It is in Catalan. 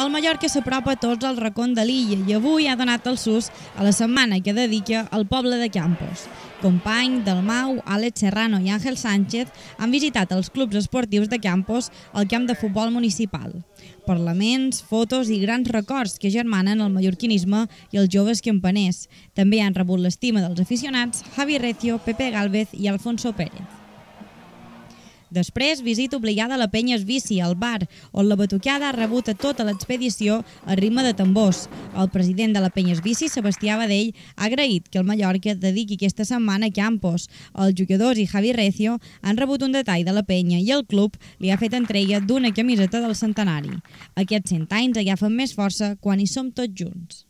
El Mallorca s'apropa a tots al racó de l'illa i avui ha donat el sus a la setmana que dedica al poble de Campos. Company, Mau, Àlex Serrano i Àngel Sánchez han visitat els clubs esportius de Campos al camp de futbol municipal. Parlaments, fotos i grans records que germanen el mallorquinisme i els joves campaners. També han rebut l'estima dels aficionats Javi Recio, Pepe Galvez i Alfonso Pérez. Després, visita obligada a la Penyes Vici, al bar, on la batucada ha rebut a tota l'expedició a ritme de tambors. El president de la Penyes Vici, Sebastià Badell, ha agraït que el Mallorca dediqui aquesta setmana a Campos. Els jugadors i Javi Recio han rebut un detall de la penya i el club li ha fet entrega d'una camiseta del centenari. Aquests 100 anys agafen més força quan hi som tots junts.